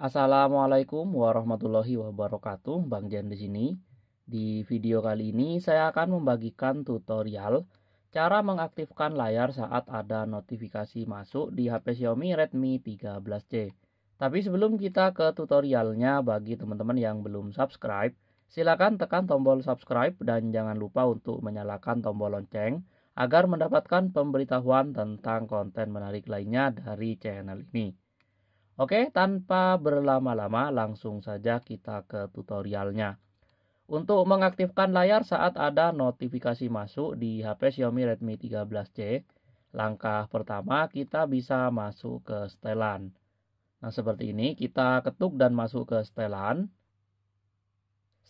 Assalamualaikum warahmatullahi wabarakatuh, Bang Jan di sini. Di video kali ini saya akan membagikan tutorial cara mengaktifkan layar saat ada notifikasi masuk di HP Xiaomi Redmi 13C. Tapi sebelum kita ke tutorialnya, bagi teman-teman yang belum subscribe, silakan tekan tombol subscribe dan jangan lupa untuk menyalakan tombol lonceng agar mendapatkan pemberitahuan tentang konten menarik lainnya dari channel ini. Oke, tanpa berlama-lama langsung saja kita ke tutorialnya. Untuk mengaktifkan layar saat ada notifikasi masuk di HP Xiaomi Redmi 13C, langkah pertama kita bisa masuk ke setelan. Nah, seperti ini kita ketuk dan masuk ke setelan.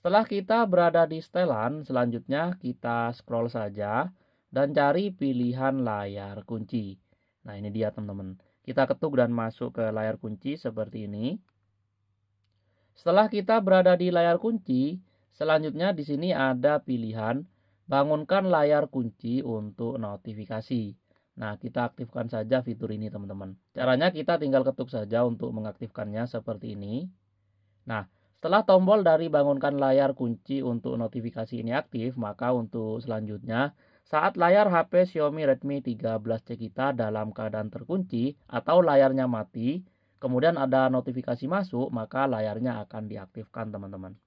Setelah kita berada di setelan, selanjutnya kita scroll saja dan cari pilihan layar kunci. Nah, ini dia teman-teman. Kita ketuk dan masuk ke layar kunci seperti ini. Setelah kita berada di layar kunci, selanjutnya di sini ada pilihan bangunkan layar kunci untuk notifikasi. Nah, kita aktifkan saja fitur ini, teman-teman. Caranya kita tinggal ketuk saja untuk mengaktifkannya seperti ini. Nah, setelah tombol dari bangunkan layar kunci untuk notifikasi ini aktif, maka untuk selanjutnya saat layar HP Xiaomi Redmi 13C kita dalam keadaan terkunci atau layarnya mati, kemudian ada notifikasi masuk, maka layarnya akan diaktifkan teman-teman.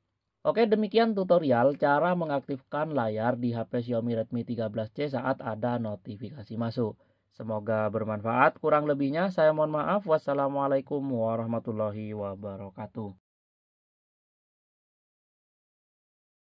Oke, demikian tutorial cara mengaktifkan layar di HP Xiaomi Redmi 13C saat ada notifikasi masuk. Semoga bermanfaat. Kurang lebihnya saya mohon maaf. Wassalamualaikum warahmatullahi wabarakatuh.